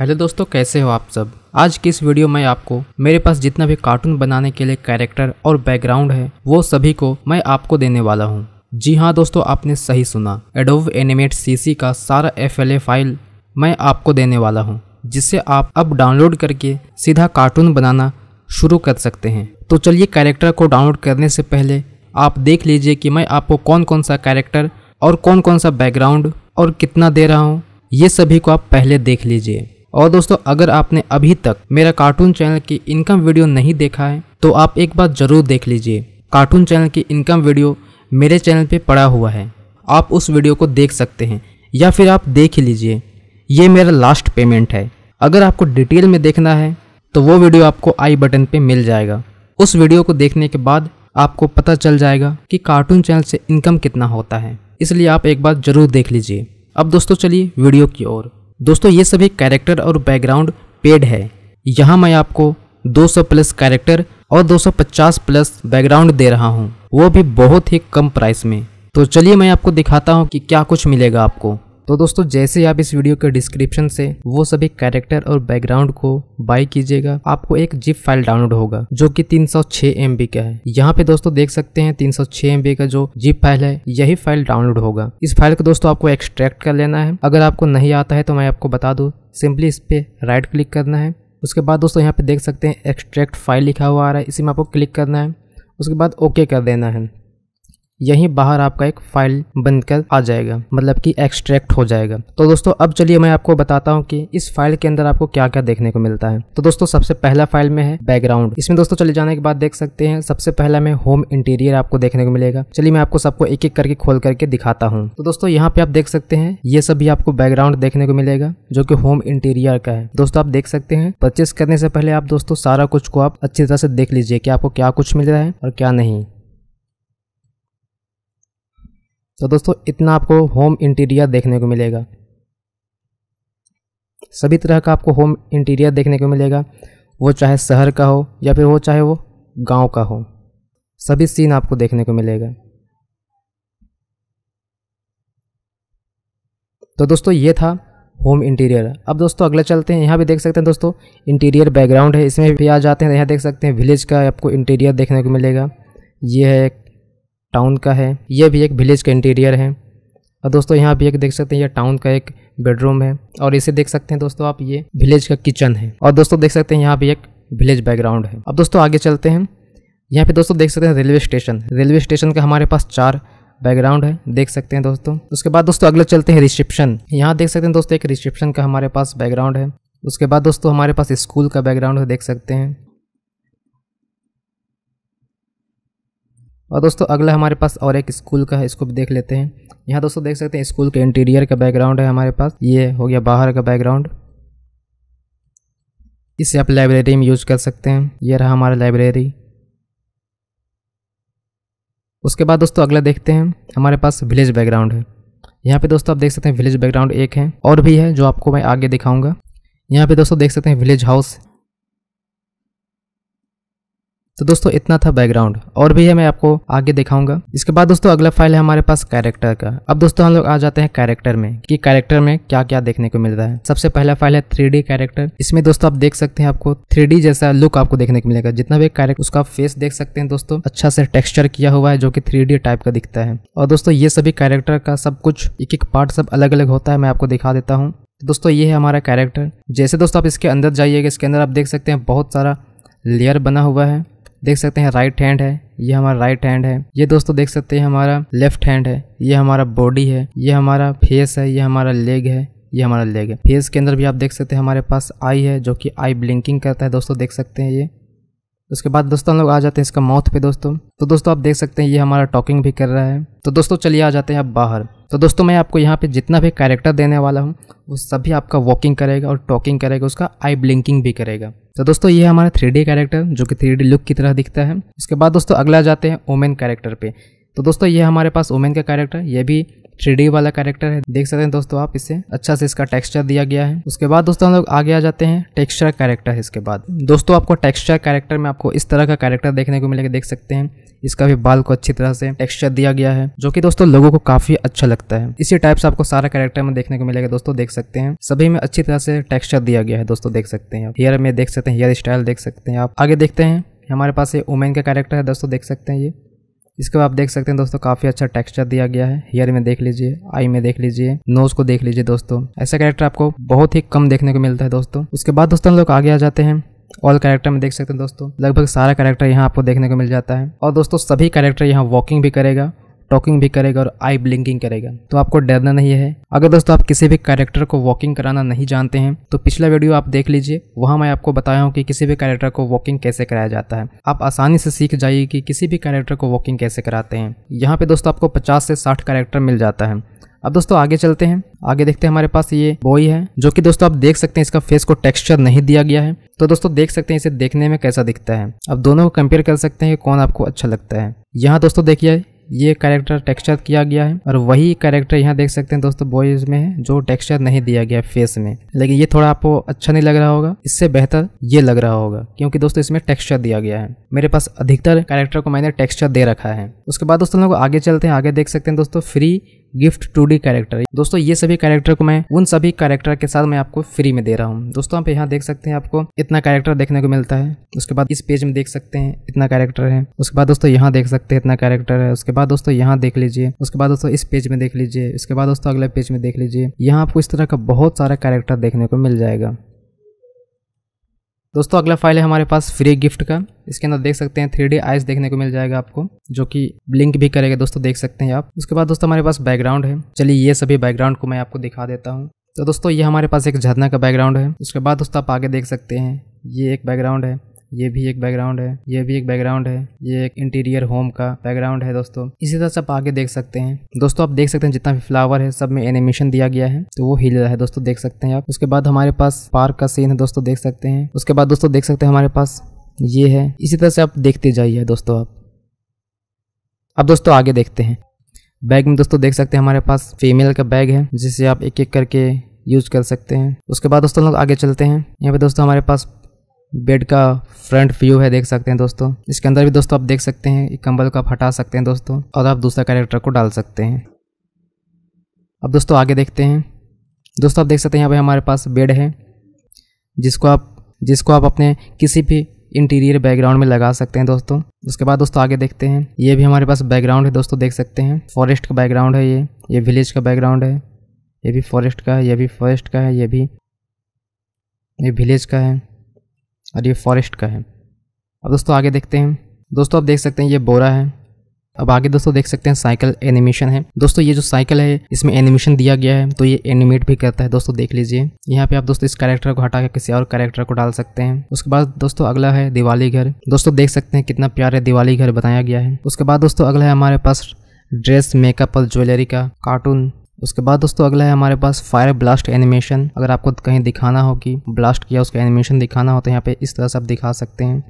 hello दोस्तों कैसे हो आप सब आज की इस वीडियो में आपको मेरे पास जितना भी कार्टून बनाने के लिए कैरेक्टर और बैकग्राउंड है वो सभी को मैं आपको देने वाला हूँ जी हाँ दोस्तों आपने सही सुना एडोव एनिमेट सीसी का सारा एफ फाइल मैं आपको देने वाला हूँ जिससे आप अब डाउनलोड करके सीधा कार्टून बनाना शुरू कर सकते हैं तो चलिए कैरेक्टर को डाउनलोड करने से पहले आप देख लीजिए कि मैं आपको कौन कौन सा कैरेक्टर और कौन कौन सा बैकग्राउंड और कितना दे रहा हूँ ये सभी को आप पहले देख लीजिए और दोस्तों अगर आपने अभी तक मेरा कार्टून चैनल की इनकम वीडियो नहीं देखा है तो आप एक बार ज़रूर देख लीजिए कार्टून चैनल की इनकम वीडियो मेरे चैनल पर पड़ा हुआ है आप उस वीडियो को देख सकते हैं या फिर आप देख लीजिए ये मेरा लास्ट पेमेंट है अगर आपको डिटेल में देखना है तो वो वीडियो आपको आई बटन पर मिल जाएगा उस वीडियो को देखने के बाद आपको पता चल जाएगा कि कार्टून चैनल से इनकम कितना होता है इसलिए आप एक बार ज़रूर देख लीजिए अब दोस्तों चलिए वीडियो की ओर दोस्तों ये सभी कैरेक्टर और बैकग्राउंड पेड है यहाँ मैं आपको 200 प्लस कैरेक्टर और 250 प्लस बैकग्राउंड दे रहा हूँ वो भी बहुत ही कम प्राइस में तो चलिए मैं आपको दिखाता हूँ कि क्या कुछ मिलेगा आपको तो दोस्तों जैसे आप इस वीडियो के डिस्क्रिप्शन से वो सभी कैरेक्टर और बैकग्राउंड को बाई कीजिएगा आपको एक जिप फाइल डाउनलोड होगा जो कि 306 सौ का है यहाँ पे दोस्तों देख सकते हैं 306 सौ का जो जिप फाइल है यही फाइल डाउनलोड होगा इस फाइल को दोस्तों आपको एक्सट्रैक्ट कर लेना है अगर आपको नहीं आता है तो मैं आपको बता दू सिंपली इस पे राइट क्लिक करना है उसके बाद दोस्तों यहाँ पे देख सकते हैं एक्सट्रैक्ट फाइल लिखा हुआ आ रहा है इसी में आपको क्लिक करना है उसके बाद ओके कर देना है यहीं बाहर आपका एक फाइल बंद कर आ जाएगा मतलब कि एक्सट्रैक्ट हो जाएगा तो दोस्तों अब चलिए मैं आपको बताता हूँ कि इस फाइल के अंदर आपको क्या क्या देखने को मिलता है तो दोस्तों सबसे पहला फाइल में है बैकग्राउंड इसमें दोस्तों चले जाने के बाद देख सकते हैं सबसे पहला में होम इंटीरियर आपको देखने को मिलेगा चलिए मैं आपको सबको एक एक करके खोल करके दिखाता हूँ तो दोस्तों यहाँ पे आप देख सकते हैं ये सभी आपको बैकग्राउंड देखने को मिलेगा जो की होम इंटीरियर का है दोस्तों आप देख सकते हैं परचेस करने से पहले आप दोस्तों सारा कुछ को आप अच्छी तरह से देख लीजिए की आपको क्या कुछ मिल रहा है और क्या नहीं तो दोस्तों इतना आपको होम इंटीरियर देखने को मिलेगा सभी तरह का आपको होम इंटीरियर देखने को मिलेगा वो चाहे शहर का हो या फिर वो चाहे वो गांव का हो सभी सीन आपको देखने को मिलेगा तो दोस्तों ये था होम इंटीरियर अब दोस्तों अगले चलते हैं यहाँ भी देख सकते हैं दोस्तों इंटीरियर बैकग्राउंड है इसमें भी आ जाते हैं यहाँ देख सकते हैं विलेज का आपको इंटीरियर देखने को मिलेगा ये है टाउन का है ये भी एक विलेज का इंटीरियर है और दोस्तों यहाँ भी एक देख सकते हैं ये टाउन का एक बेडरूम है और इसे देख सकते हैं दोस्तों आप ये विलेज का किचन है और दोस्तों देख सकते हैं यहाँ भी एक विलेज बैकग्राउंड है अब दोस्तों आगे चलते हैं यहाँ पे दोस्तों देख सकते हैं रेलवे स्टेशन रेलवे स्टेशन का हमारे पास चार बैकग्राउंड है देख सकते हैं दोस्तों उसके बाद दोस्तों अगले चलते हैं रिसिप्शन यहाँ देख सकते हैं दोस्तों एक रिसिप्शन का हमारे पास बैकग्राउंड है उसके बाद दोस्तों हमारे पास स्कूल का बैकग्राउंड है देख सकते हैं और दोस्तों अगला हमारे पास और एक स्कूल का है इसको भी देख लेते हैं यहाँ दोस्तों देख सकते हैं स्कूल के इंटीरियर का बैकग्राउंड है हमारे पास ये हो गया बाहर का बैकग्राउंड इसे आप लाइब्रेरी में यूज कर सकते हैं ये रहा हमारा लाइब्रेरी उसके बाद दोस्तों अगला देखते हैं हमारे पास विलेज बैकग्राउंड है यहाँ पे दोस्तों आप देख सकते हैं विलेज बैकग्राउंड एक है और भी है जो आपको मैं आगे दिखाऊंगा यहाँ पे दोस्तों देख सकते हैं विलेज हाउस तो दोस्तों इतना था बैकग्राउंड और भी है मैं आपको आगे दिखाऊंगा इसके बाद दोस्तों अगला फाइल है हमारे पास कैरेक्टर का अब दोस्तों हम लोग आ जाते हैं कैरेक्टर में कि कैरेक्टर में क्या क्या देखने को मिल रहा है सबसे पहला फाइल है थ्री कैरेक्टर इसमें दोस्तों आप देख सकते हैं आपको थ्री जैसा लुक आपको देखने को मिलेगा जितना भी कैरेक्टर उसका फेस देख सकते हैं दोस्तों अच्छा से टेक्स्चर किया हुआ है जो की थ्री टाइप का दिखता है और दोस्तों ये सभी कैरेक्टर का सब कुछ एक एक पार्ट सब अलग अलग होता है मैं आपको दिखा देता हूँ दोस्तों ये है हमारा कैरेक्टर जैसे दोस्तों आप इसके अंदर जाइएगा इसके अंदर आप देख सकते हैं बहुत सारा लेयर बना हुआ है देख सकते हैं राइट हैंड है ये हमारा राइट हैंड है ये दोस्तों देख सकते हैं हमारा लेफ्ट हैंड है ये हमारा बॉडी है ये हमारा फेस है ये हमारा लेग है ये हमारा लेग है फेस के अंदर भी आप देख सकते हैं हमारे पास आई है जो कि आई ब्लिंकिंग करता है दोस्तों देख सकते हैं ये उसके बाद दोस्तों हम लोग आ जाते हैं इसका माउथ पे दोस्तों तो दोस्तों आप देख सकते हैं ये हमारा टॉकिंग भी कर रहा है तो दोस्तों चलिए आ जाते हैं आप बाहर तो दोस्तों मैं आपको यहाँ पे जितना भी कैरेक्टर देने वाला हूँ वो सभी आपका वॉकिंग करेगा और टॉकिंग करेगा उसका आई ब्लिंकिंग भी करेगा तो दोस्तों ये हमारा थ्री कैरेक्टर जो कि थ्री लुक की तरह दिखता है उसके बाद दोस्तों अगला जाते हैं ओमेन कैरेक्टर पर तो दोस्तों ये हमारे पास ओमेन का कैरेक्टर ये भी थ्री वाला कैरेक्टर है देख सकते हैं दोस्तों आप इसे अच्छा से इसका टेक्सचर दिया गया है उसके बाद दोस्तों हम लोग आगे आ जाते हैं टेक्सचर कैरेक्टर इसके बाद दोस्तों आपको टेक्सचर कैरेक्टर में आपको इस तरह का कैरेक्टर देखने को मिलेगा देख सकते हैं इसका भी बाल को अच्छी तरह से टेक्सचर दिया गया है जो कि दोस्तों लोगों को काफी अच्छा लगता है इसी टाइप से आपको सारा कैरेक्टर में देखने को मिलेगा दोस्तों देख सकते हैं सभी में अच्छी तरह से टेक्सचर दिया गया है दोस्तों देख सकते हैं हेयर में देख सकते हैं हेयर स्टाइल देख सकते हैं आप आगे देखते हैं हमारे पास ये वुमेन का कैरेक्टर है दोस्तों देख सकते हैं ये इसके बाद आप देख सकते हैं दोस्तों काफ़ी अच्छा टेक्सचर दिया गया है हेयर में देख लीजिए आई में देख लीजिए नोज को देख लीजिए दोस्तों ऐसा कैरेक्टर आपको बहुत ही कम देखने को मिलता है दोस्तों उसके बाद दोस्तों हम लोग आगे आ जाते हैं ऑल कैरेक्टर में देख सकते हैं दोस्तों लगभग सारा कैरेक्टर यहाँ आपको देखने को मिल जाता है और दोस्तों सभी कैरेक्टर यहाँ वॉकिंग भी करेगा टॉकिंग भी करेगा और आई ब्लिंकिंग करेगा तो आपको डरना नहीं है अगर दोस्तों आप किसी भी कैरेक्टर को वॉकिंग कराना नहीं जानते हैं तो पिछला वीडियो आप देख लीजिए वहाँ मैं आपको बताया हूँ कि किसी भी कैरेक्टर को वॉकिंग कैसे कराया जाता है आप आसानी से सीख जाइए कि किसी भी कैरेक्टर को वॉकिंग कैसे कराते हैं यहाँ पे दोस्तों आपको पचास से साठ कैरेक्टर मिल जाता है अब दोस्तों आगे चलते हैं आगे देखते हैं हमारे पास ये बॉय है जो कि दोस्तों आप देख सकते हैं इसका फेस को टेक्सचर नहीं दिया गया है तो दोस्तों देख सकते हैं इसे देखने में कैसा दिखता है अब दोनों को कंपेयर कर सकते हैं कि कौन आपको अच्छा लगता है यहाँ दोस्तों देखिए ये कैरेक्टर टेक्सचर किया गया है और वही कैरेक्टर यहाँ देख सकते हैं दोस्तों बॉयज में है जो टेक्सचर नहीं दिया गया फेस में लेकिन ये थोड़ा आपको अच्छा नहीं लग रहा होगा इससे बेहतर ये लग रहा होगा क्योंकि दोस्तों इसमें टेक्सचर दिया गया है मेरे पास अधिकतर कैरेक्टर को मैंने टेक्सचर दे रखा है उसके बाद दोस्तों लोग आगे चलते हैं आगे देख सकते हैं दोस्तों free gift two D character दोस्तों ये सभी कैरेक्टर को मैं उन सभी कैरेक्टर के साथ मैं आपको फ्री में दे रहा हूँ दोस्तों आप यहाँ देख सकते हैं आपको इतना कैरेक्टर देखने को मिलता है उसके बाद इस पेज में देख सकते हैं इतना कैरेक्टर है उसके बाद दोस्तों यहाँ देख सकते हैं इतना कैरेक्टर है उसके बाद दोस्तों यहाँ देख लीजिए उसके बाद दोस्तों इस पेज में देख लीजिए उसके बाद दोस्तों अगले पेज में देख लीजिए यहाँ आपको इस तरह का बहुत सारा कैरेक्टर देखने को मिल जाएगा दोस्तों अगला फाइल है हमारे पास फ्री गिफ्ट का इसके अंदर देख सकते हैं थ्री डी आइस देखने को मिल जाएगा आपको जो कि ब्लिंक भी करेगा दोस्तों देख सकते हैं आप उसके बाद दोस्तों हमारे पास बैकग्राउंड है चलिए ये सभी बैकग्राउंड को मैं आपको दिखा देता हूँ तो दोस्तों ये हमारे पास एक झरना का बैकग्राउंड है उसके बाद दोस्तों आप आगे देख सकते हैं ये एक बैकग्राउंड है ये भी एक बैकग्राउंड है ये भी एक बैकग्राउंड है ये एक इंटीरियर होम का बैकग्राउंड है दोस्तों इसी तरह से आप आगे देख सकते हैं दोस्तों आप देख सकते हैं जितना भी फ्लावर है सब में एनिमेशन दिया गया है तो वो हिल रहा है दोस्तों देख सकते हैं आप उसके बाद हमारे पास पार्क का सीन है दोस्तों देख सकते हैं उसके बाद दोस्तों देख सकते हैं हमारे पास ये है इसी तरह से आप देखते जाइए दोस्तों आप अब दोस्तों आगे देखते हैं बैग में दोस्तों देख सकते हैं हमारे पास फीमेल का बैग है जिसे आप एक एक करके यूज कर सकते हैं उसके बाद दोस्तों लोग आगे चलते हैं यहाँ पे दोस्तों हमारे पास बेड का फ्रंट व्यू है देख सकते हैं दोस्तों इसके अंदर भी दोस्तों आप देख सकते हैं कंबल को आप हटा सकते हैं दोस्तों और आप दूसरा कैरेक्टर को डाल सकते हैं अब दोस्तों आगे देखते हैं दोस्तों आप देख सकते हैं यहाँ पर हमारे पास बेड है जिसको आप जिसको आप अपने किसी भी इंटीरियर बैकग्राउंड में लगा सकते हैं दोस्तों उसके बाद दोस्तों आगे देखते हैं ये भी हमारे पास बैकग्राउंड है दोस्तों देख सकते हैं फॉरेस्ट का बैकग्राउंड है ये ये विलेज का बैकग्राउंड है ये भी फॉरेस्ट का है ये भी फॉरेस्ट का है ये भी ये विलेज का है और ये फॉरेस्ट का है अब दोस्तों आगे देखते हैं दोस्तों आप देख सकते हैं ये बोरा है अब आगे दोस्तों देख सकते हैं साइकिल एनिमेशन है दोस्तों ये जो साइकिल है इसमें एनिमेशन दिया गया है तो ये एनिमेट भी करता है दोस्तों देख लीजिए यहाँ पे आप दोस्तों इस कैरेक्टर को हटा के किसी और कैरेक्टर को डाल सकते हैं उसके बाद दोस्तों अगला है दिवाली घर दोस्तों देख सकते हैं कितना प्यारा दिवाली घर बताया गया है उसके बाद दोस्तों अगला है हमारे पास ड्रेस मेकअप और ज्वेलरी का कार्टून उसके बाद दोस्तों अगला है हमारे पास फायर ब्लास्ट एनिमेशन अगर आपको कहीं दिखाना हो कि ब्लास्ट किया उसका एनिमेशन दिखाना हो तो यहाँ पे इस तरह से आप दिखा सकते हैं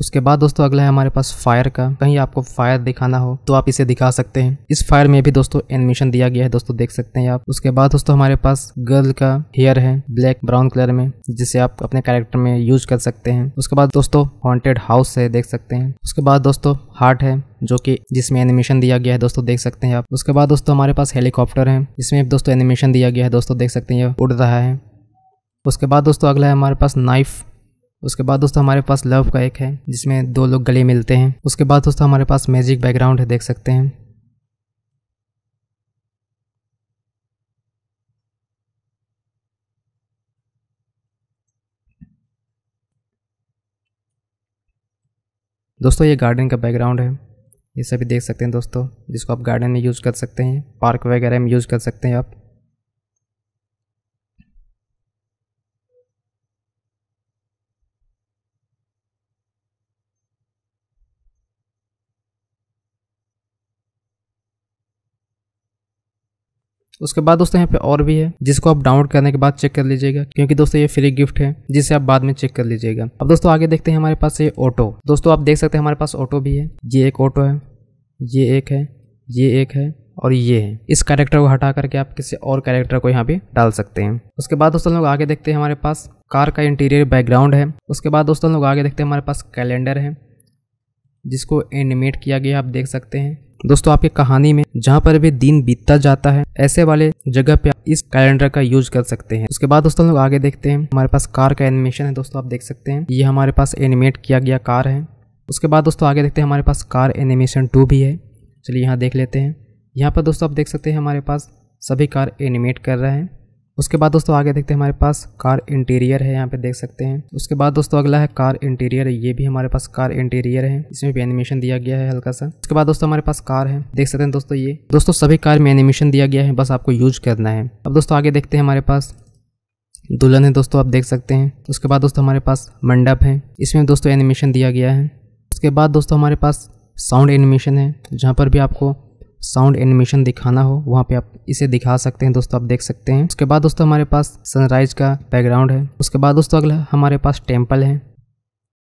उसके बाद दोस्तों अगला है हमारे पास फायर का कहीं आपको फायर दिखाना हो तो आप इसे दिखा सकते हैं इस फायर में भी दोस्तों एनिमेशन दिया गया है दोस्तों देख सकते हैं आप उसके बाद दोस्तों हमारे पास गर्ल का हेयर है ब्लैक ब्राउन कलर में जिसे आप अपने कैरेक्टर में यूज कर सकते हैं उसके बाद दोस्तों हॉन्टेड हाउस है देख सकते हैं उसके बाद दोस्तों हार्ट है जो कि जिसमें एनिमेशन दिया गया है दोस्तों देख सकते हैं आप उसके बाद दोस्तों हमारे पास हेलीकॉप्टर है इसमें दोस्तों एनिमेशन दिया गया है दोस्तों देख सकते हैं उड़ रहा है उसके बाद दोस्तों अगला है हमारे पास नाइफ उसके बाद दोस्तों हमारे पास लव का एक है जिसमें दो लोग गले मिलते हैं उसके बाद दोस्तों हमारे पास मैजिक बैकग्राउंड है देख सकते हैं दोस्तों ये गार्डन का बैकग्राउंड है ये सभी देख सकते हैं दोस्तों जिसको आप गार्डन में यूज़ कर सकते हैं पार्क वगैरह में यूज़ कर सकते हैं आप उसके बाद दोस्तों यहाँ पे और भी है जिसको आप डाउनलोड करने के बाद चेक कर लीजिएगा क्योंकि दोस्तों ये फ्री गिफ्ट है जिसे आप बाद में चेक कर लीजिएगा अब दोस्तों आगे देखते हैं हमारे पास ये ऑटो दोस्तों आप देख सकते हैं हमारे पास ऑटो भी है ये एक ऑटो है ये एक है ये एक है और ये है इस कैरेक्टर को हटा करके आप किसी और कैरेक्टर को यहाँ पे डाल सकते हैं उसके बाद दोस्तों लोग आगे देखते हैं हमारे पास कार का इंटीरियर बैकग्राउंड है उसके बाद दोस्तों लोग आगे देखते हैं हमारे पास कैलेंडर है जिसको एनिमेट किया गया आप देख सकते हैं दोस्तों आपकी कहानी में जहाँ पर भी दिन बीतता जाता है ऐसे वाले जगह पे आप इस कैलेंडर का यूज कर सकते हैं उसके बाद दोस्तों लोग आगे देखते हैं हमारे पास कार का एनिमेशन है दोस्तों आप देख सकते हैं ये हमारे पास एनिमेट किया गया कार है उसके बाद दोस्तों आगे देखते हैं हमारे पास कार एनिमेशन टू भी है चलिए यहाँ देख लेते हैं यहाँ पर दोस्तों आप देख सकते हैं हमारे पास सभी कार एनिमेट कर रहे हैं उसके बाद दोस्तों आगे देखते हैं हमारे पास कार इंटीरियर है यहाँ पे देख सकते हैं उसके बाद दोस्तों अगला है कार इंटीरियर ये भी हमारे पास कार इंटीरियर है इसमें भी एनिमेशन दिया गया है हल्का सा उसके बाद दोस्तों हमारे पास कार है देख सकते हैं दोस्तों ये दोस्तों सभी कार में एनिमेशन दिया गया है बस आपको यूज करना है अब दोस्तों आगे देखते हैं हमारे पास दुल्हन है दोस्तों आप देख सकते हैं उसके बाद दोस्तों हमारे पास मंडप है इसमें दोस्तों एनिमेशन दिया गया है उसके बाद दोस्तों हमारे पास साउंड एनिमेशन है जहाँ पर भी आपको साउंड एनिमेशन दिखाना हो वहाँ पे आप इसे दिखा सकते हैं दोस्तों आप देख सकते हैं उसके बाद दोस्तों हमारे पास सनराइज का बैकग्राउंड है उसके बाद दोस्तों अगला हमारे पास टेम्पल है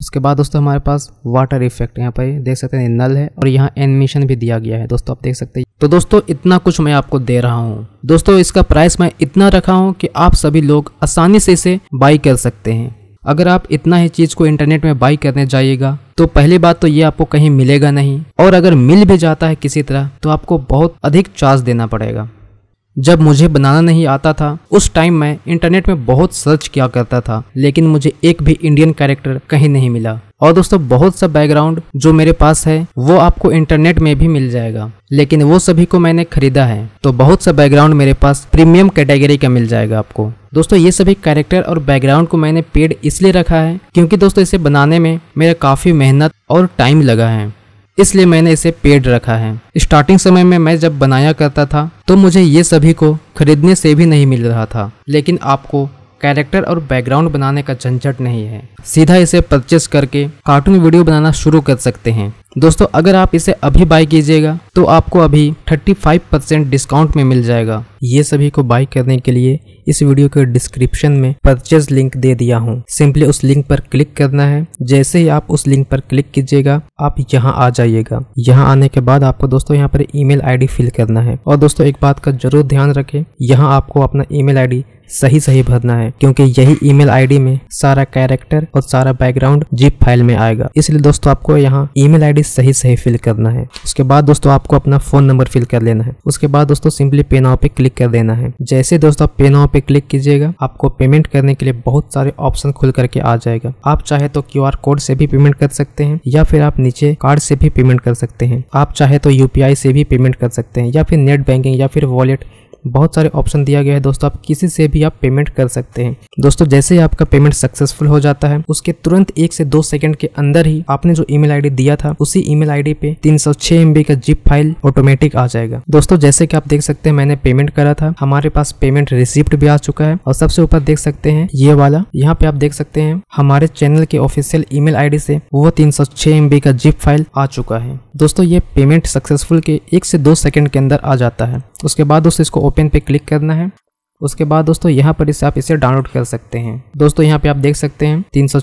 उसके बाद दोस्तों हमारे पास वाटर इफेक्ट यहाँ पर देख सकते हैं नल है और यहाँ एनिमेशन भी दिया गया है दोस्तों आप देख सकते हैं तो दोस्तों इतना कुछ मैं आपको दे रहा हूँ दोस्तों इसका प्राइस मैं इतना रखा हूँ कि आप सभी लोग आसानी से इसे बाई कर सकते हैं अगर आप इतना ही चीज़ को इंटरनेट में बाई करने जाइएगा तो पहली बात तो ये आपको कहीं मिलेगा नहीं और अगर मिल भी जाता है किसी तरह तो आपको बहुत अधिक चार्ज देना पड़ेगा जब मुझे बनाना नहीं आता था उस टाइम मैं इंटरनेट में बहुत सर्च किया करता था लेकिन मुझे एक भी इंडियन कैरेक्टर कहीं नहीं मिला और दोस्तों बहुत सा बैकग्राउंड जो मेरे पास है वो आपको इंटरनेट में भी मिल जाएगा लेकिन वो सभी को मैंने खरीदा है तो बहुत सा बैकग्राउंड मेरे पास प्रीमियम कैटेगरी का मिल जाएगा आपको दोस्तों ये सभी कैरेक्टर और बैकग्राउंड को मैंने पेड इसलिए रखा है क्योंकि दोस्तों इसे बनाने में मेरा काफ़ी मेहनत और टाइम लगा है इसलिए मैंने इसे पेड रखा है स्टार्टिंग समय में मैं जब बनाया करता था तो मुझे ये सभी को खरीदने से भी नहीं मिल रहा था लेकिन आपको कैरेक्टर और बैकग्राउंड बनाने का झंझट नहीं है सीधा इसे परचेस करके कार्टून वीडियो बनाना शुरू कर सकते हैं दोस्तों अगर आप इसे अभी बाय कीजिएगा तो आपको अभी 35 परसेंट डिस्काउंट में मिल जाएगा ये सभी को बाई करने के लिए इस वीडियो के डिस्क्रिप्शन में परचेज लिंक दे दिया हूँ सिंपली उस लिंक पर क्लिक करना है जैसे ही आप उस लिंक पर क्लिक कीजिएगा आप यहाँ आ जाइएगा यहाँ आने के बाद आपको दोस्तों यहाँ पर ईमेल आईडी फिल करना है और दोस्तों एक बात का जरूर ध्यान रखें यहाँ आपको अपना ईमेल आईडी सही सही भरना है क्योंकि यही ईमेल आईडी में सारा कैरेक्टर और सारा बैकग्राउंड जिप फाइल में आएगा इसलिए दोस्तों आपको यहाँ ईमेल आईडी सही सही फिल करना है उसके बाद दोस्तों आपको अपना फोन नंबर फिल कर लेना है उसके बाद दोस्तों सिंपली पे नाव पे क्लिक कर देना है जैसे दोस्तों आप पे नाव पे क्लिक कीजिएगा आपको पेमेंट करने के लिए बहुत सारे ऑप्शन खुल करके आ जाएगा आप चाहे तो क्यू कोड से भी पेमेंट कर सकते हैं या फिर आप नीचे कार्ड से भी पेमेंट कर सकते हैं आप चाहे तो यूपीआई से भी पेमेंट कर सकते हैं या फिर नेट बैंकिंग या फिर वॉलेट बहुत सारे ऑप्शन दिया गया है दोस्तों आप किसी से भी आप पेमेंट कर सकते हैं दोस्तों जैसे ही आपका पेमेंट सक्सेसफुल हो जाता है उसके तुरंत एक से दो सेकंड के अंदर ही आपने जो ईमेल आईडी दिया था उसी ईमेल आईडी पे 306 सौ का जिप फाइल ऑटोमेटिक आ जाएगा दोस्तों जैसे कि आप देख सकते हैं मैंने पेमेंट करा था हमारे पास पेमेंट रिसिप्ट भी आ चुका है और सबसे ऊपर देख सकते हैं ये वाला यहाँ पे आप देख सकते हैं हमारे चैनल के ऑफिसियल ईमेल मेल से वो तीन सौ का जिप फाइल आ चुका है दोस्तों ये पेमेंट सक्सेसफुल के एक से दो सेकंड के अंदर आ जाता है उसके बाद दोस्तों इसको ओपन पे क्लिक करना है उसके बाद दोस्तों यहाँ पर इसे आप इसे डाउनलोड कर सकते हैं दोस्तों यहाँ पे आप देख सकते हैं तीन सौ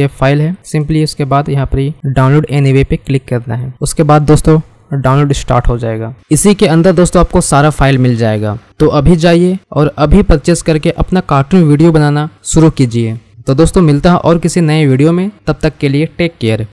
के फाइल है सिंपली उसके बाद यहाँ पर डाउनलोड एनीवे पे क्लिक करना है उसके बाद दोस्तों डाउनलोड स्टार्ट हो जाएगा इसी के अंदर दोस्तों आपको सारा फाइल मिल जाएगा तो अभी जाइए और अभी परचेस करके अपना कार्टून वीडियो बनाना शुरू कीजिए तो दोस्तों मिलता है और किसी नए वीडियो में तब तक के लिए टेक केयर